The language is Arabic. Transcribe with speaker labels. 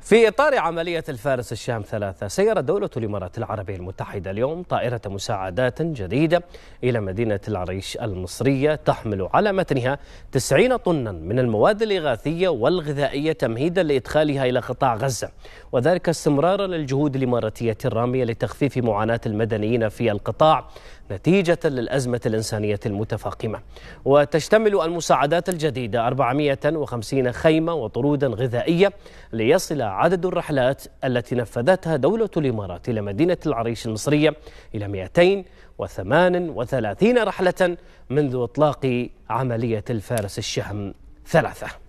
Speaker 1: في إطار عملية الفارس الشام ثلاثة سيرت دولة الإمارات العربية المتحدة اليوم طائرة مساعدات جديدة إلى مدينة العريش المصرية تحمل على متنها 90 طنا من المواد الإغاثية والغذائية تمهيدا لإدخالها إلى قطاع غزة وذلك استمرارا للجهود الإماراتية الرامية لتخفيف معاناة المدنيين في القطاع نتيجة للأزمة الإنسانية المتفاقمة وتشتمل المساعدات الجديدة 450 خيمة وطرودا غذائية ليصل عدد الرحلات التي نفذتها دولة الإمارات إلى مدينة العريش المصرية إلى 238 رحلة منذ إطلاق عملية الفارس الشهم ثلاثة